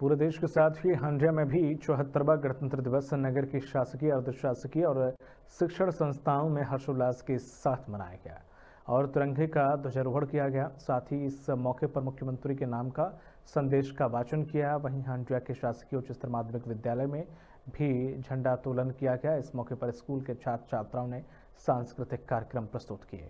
पूरे देश के साथ ही हंडिया में भी चौहत्तरवा गणतंत्र दिवस नगर की शासकीय अर्धशासकीय और शिक्षण संस्थाओं में हर्षोल्लास के साथ मनाया गया और तिरंगे का ध्वजारोहण किया गया साथ ही इस मौके पर मुख्यमंत्री के नाम का संदेश का वाचन किया वहीं हंडिया के शासकीय उच्चतर माध्यमिक विद्यालय में भी झंडा तोलन किया गया इस मौके पर स्कूल के छात्र छात्राओं ने सांस्कृतिक कार्यक्रम प्रस्तुत किए